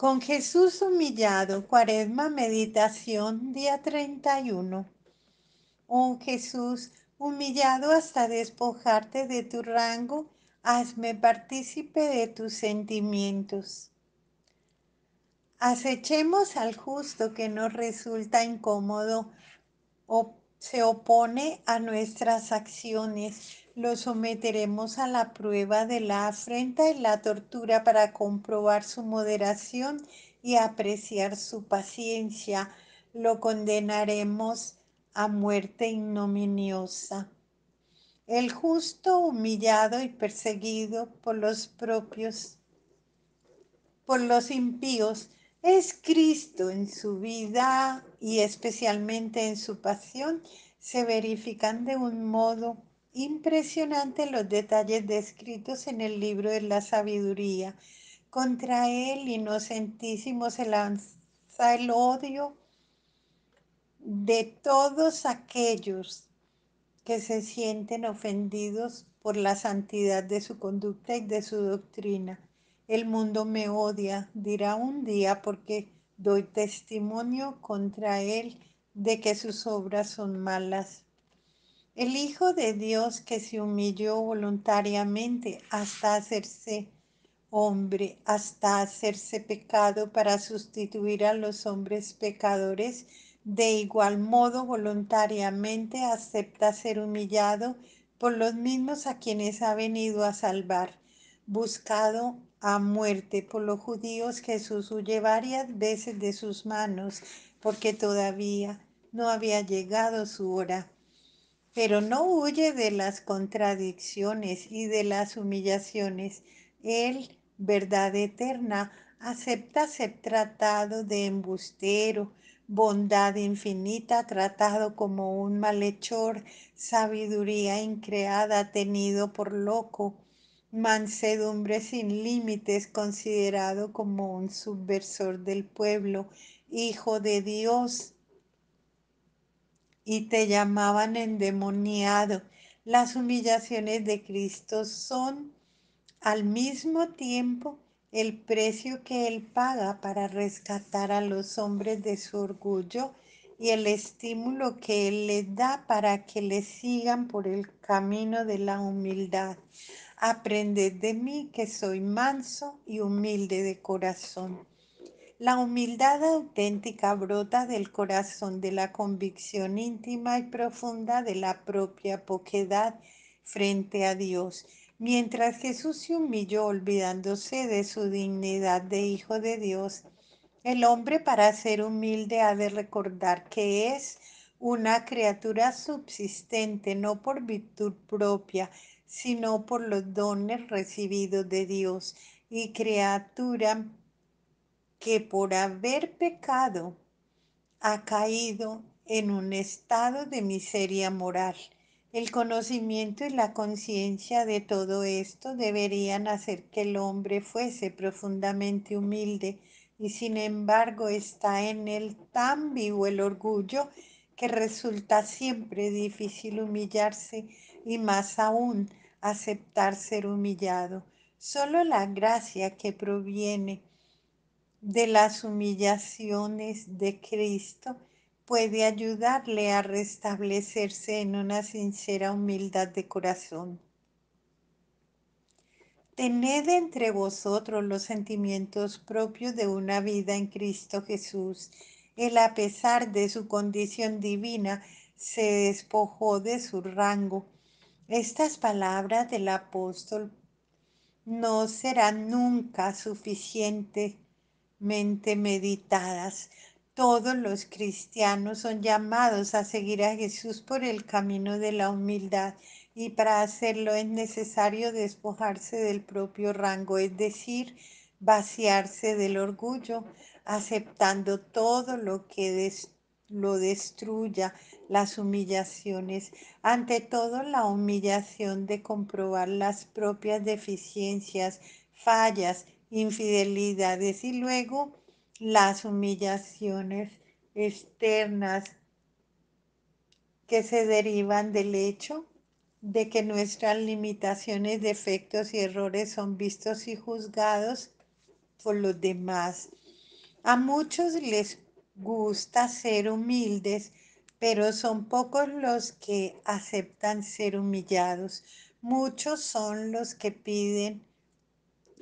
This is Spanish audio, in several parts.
Con Jesús humillado, cuaresma meditación, día 31. Oh Jesús, humillado hasta despojarte de tu rango, hazme partícipe de tus sentimientos. Acechemos al justo que nos resulta incómodo o se opone a nuestras acciones, lo someteremos a la prueba de la afrenta y la tortura para comprobar su moderación y apreciar su paciencia. Lo condenaremos a muerte ignominiosa. El justo humillado y perseguido por los propios, por los impíos, es Cristo en su vida y especialmente en su pasión, se verifican de un modo Impresionante los detalles descritos en el libro de la sabiduría. Contra él, inocentísimo, se lanza el odio de todos aquellos que se sienten ofendidos por la santidad de su conducta y de su doctrina. El mundo me odia, dirá un día, porque doy testimonio contra él de que sus obras son malas. El Hijo de Dios que se humilló voluntariamente hasta hacerse hombre, hasta hacerse pecado para sustituir a los hombres pecadores, de igual modo voluntariamente acepta ser humillado por los mismos a quienes ha venido a salvar. Buscado a muerte por los judíos, Jesús huye varias veces de sus manos, porque todavía no había llegado su hora pero no huye de las contradicciones y de las humillaciones. Él, verdad eterna, acepta ser tratado de embustero, bondad infinita tratado como un malhechor, sabiduría increada tenido por loco, mansedumbre sin límites considerado como un subversor del pueblo, hijo de Dios y te llamaban endemoniado. Las humillaciones de Cristo son al mismo tiempo el precio que Él paga para rescatar a los hombres de su orgullo y el estímulo que Él les da para que le sigan por el camino de la humildad. Aprended de mí que soy manso y humilde de corazón. La humildad auténtica brota del corazón de la convicción íntima y profunda de la propia poquedad frente a Dios. Mientras Jesús se humilló olvidándose de su dignidad de Hijo de Dios, el hombre para ser humilde ha de recordar que es una criatura subsistente no por virtud propia, sino por los dones recibidos de Dios y criatura que por haber pecado ha caído en un estado de miseria moral. El conocimiento y la conciencia de todo esto deberían hacer que el hombre fuese profundamente humilde y sin embargo está en él tan vivo el orgullo que resulta siempre difícil humillarse y más aún aceptar ser humillado. Solo la gracia que proviene de las humillaciones de Cristo puede ayudarle a restablecerse en una sincera humildad de corazón. Tened entre vosotros los sentimientos propios de una vida en Cristo Jesús. Él a pesar de su condición divina se despojó de su rango. Estas palabras del apóstol no serán nunca suficientes mente meditadas. Todos los cristianos son llamados a seguir a Jesús por el camino de la humildad y para hacerlo es necesario despojarse del propio rango, es decir, vaciarse del orgullo, aceptando todo lo que lo destruya, las humillaciones, ante todo la humillación de comprobar las propias deficiencias, fallas infidelidades y luego las humillaciones externas que se derivan del hecho de que nuestras limitaciones, defectos y errores son vistos y juzgados por los demás. A muchos les gusta ser humildes, pero son pocos los que aceptan ser humillados. Muchos son los que piden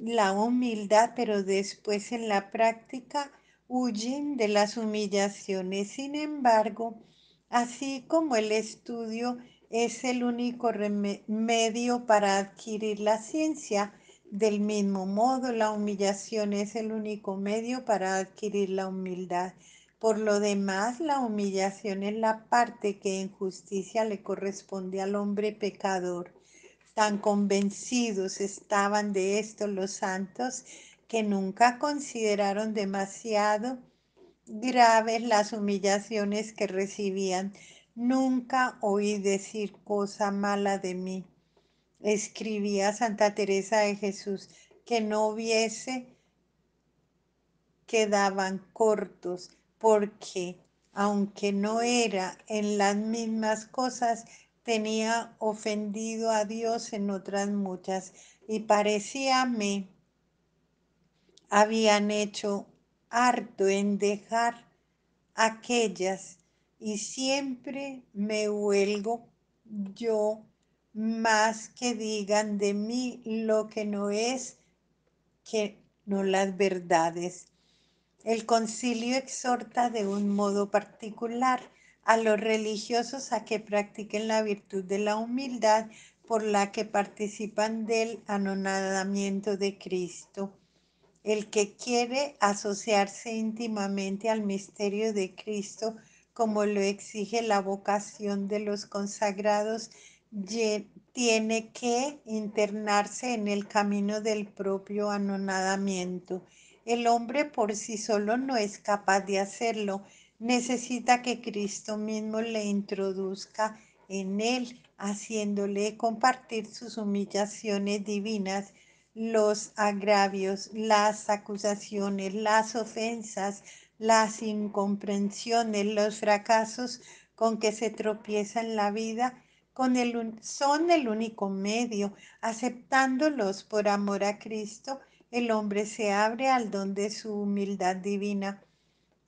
la humildad, pero después en la práctica huyen de las humillaciones. Sin embargo, así como el estudio es el único medio para adquirir la ciencia, del mismo modo la humillación es el único medio para adquirir la humildad. Por lo demás, la humillación es la parte que en justicia le corresponde al hombre pecador. Tan convencidos estaban de esto los santos que nunca consideraron demasiado graves las humillaciones que recibían. Nunca oí decir cosa mala de mí. Escribía Santa Teresa de Jesús que no hubiese quedaban cortos porque aunque no era en las mismas cosas, tenía ofendido a Dios en otras muchas y parecíame habían hecho harto en dejar aquellas y siempre me huelgo yo más que digan de mí lo que no es que no las verdades. El concilio exhorta de un modo particular a los religiosos a que practiquen la virtud de la humildad por la que participan del anonadamiento de Cristo. El que quiere asociarse íntimamente al misterio de Cristo, como lo exige la vocación de los consagrados, tiene que internarse en el camino del propio anonadamiento. El hombre por sí solo no es capaz de hacerlo, necesita que Cristo mismo le introduzca en él, haciéndole compartir sus humillaciones divinas, los agravios, las acusaciones, las ofensas, las incomprensiones, los fracasos con que se tropieza en la vida con son el único medio. Aceptándolos por amor a Cristo, el hombre se abre al don de su humildad divina.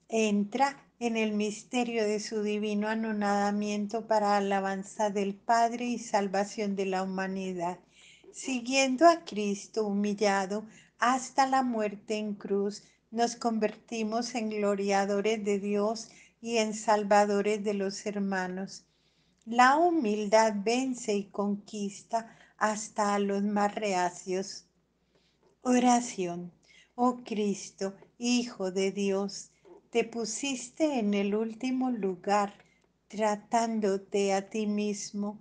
Entra en el misterio de su divino anonadamiento para alabanza del Padre y salvación de la humanidad, siguiendo a Cristo humillado hasta la muerte en cruz, nos convertimos en gloriadores de Dios y en salvadores de los hermanos. La humildad vence y conquista hasta a los más reacios. Oración. Oh Cristo, Hijo de Dios, te pusiste en el último lugar, tratándote a ti mismo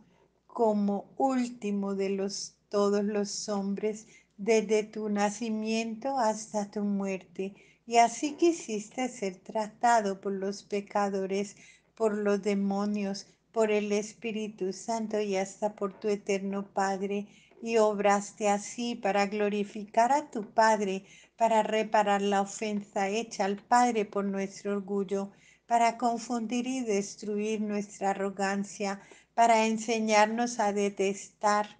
como último de los, todos los hombres desde tu nacimiento hasta tu muerte. Y así quisiste ser tratado por los pecadores, por los demonios, por el Espíritu Santo y hasta por tu eterno Padre y obraste así para glorificar a tu Padre, para reparar la ofensa hecha al Padre por nuestro orgullo, para confundir y destruir nuestra arrogancia, para enseñarnos a detestar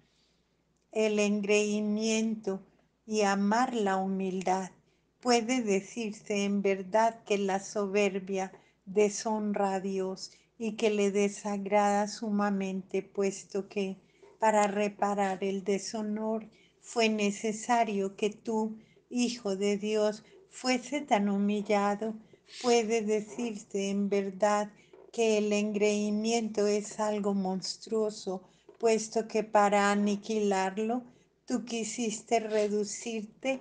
el engreimiento y amar la humildad. Puede decirse en verdad que la soberbia deshonra a Dios y que le desagrada sumamente, puesto que para reparar el deshonor fue necesario que tú, Hijo de Dios, fuese tan humillado. Puede decirte en verdad que el engreimiento es algo monstruoso, puesto que para aniquilarlo tú quisiste reducirte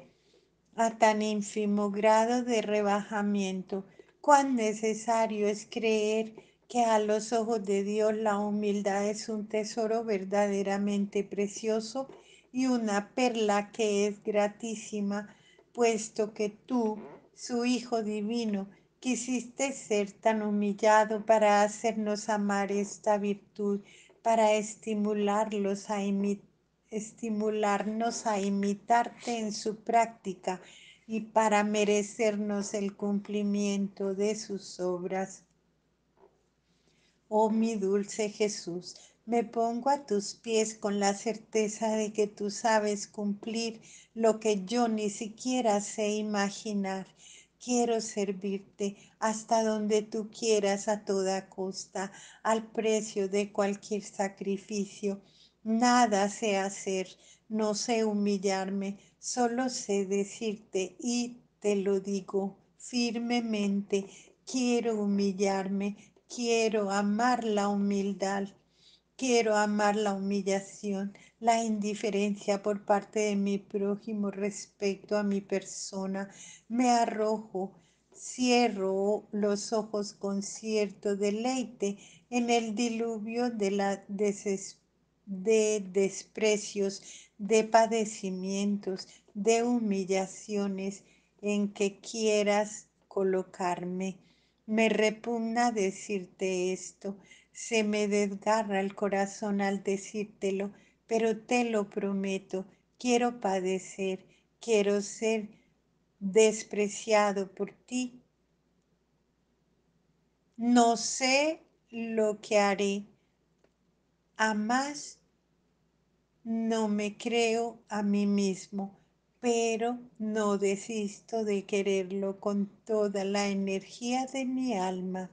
a tan ínfimo grado de rebajamiento. Cuán necesario es creer que a los ojos de Dios la humildad es un tesoro verdaderamente precioso y una perla que es gratísima, puesto que tú, su Hijo Divino, quisiste ser tan humillado para hacernos amar esta virtud, para estimularlos a estimularnos a imitarte en su práctica y para merecernos el cumplimiento de sus obras. Oh mi dulce Jesús, me pongo a tus pies con la certeza de que tú sabes cumplir lo que yo ni siquiera sé imaginar. Quiero servirte hasta donde tú quieras a toda costa, al precio de cualquier sacrificio. Nada sé hacer, no sé humillarme, solo sé decirte y te lo digo firmemente, quiero humillarme, Quiero amar la humildad, quiero amar la humillación, la indiferencia por parte de mi prójimo respecto a mi persona. Me arrojo, cierro los ojos con cierto deleite en el diluvio de, de desprecios, de padecimientos, de humillaciones en que quieras colocarme. Me repugna decirte esto, se me desgarra el corazón al decírtelo, pero te lo prometo, quiero padecer, quiero ser despreciado por ti. No sé lo que haré, a más no me creo a mí mismo pero no desisto de quererlo con toda la energía de mi alma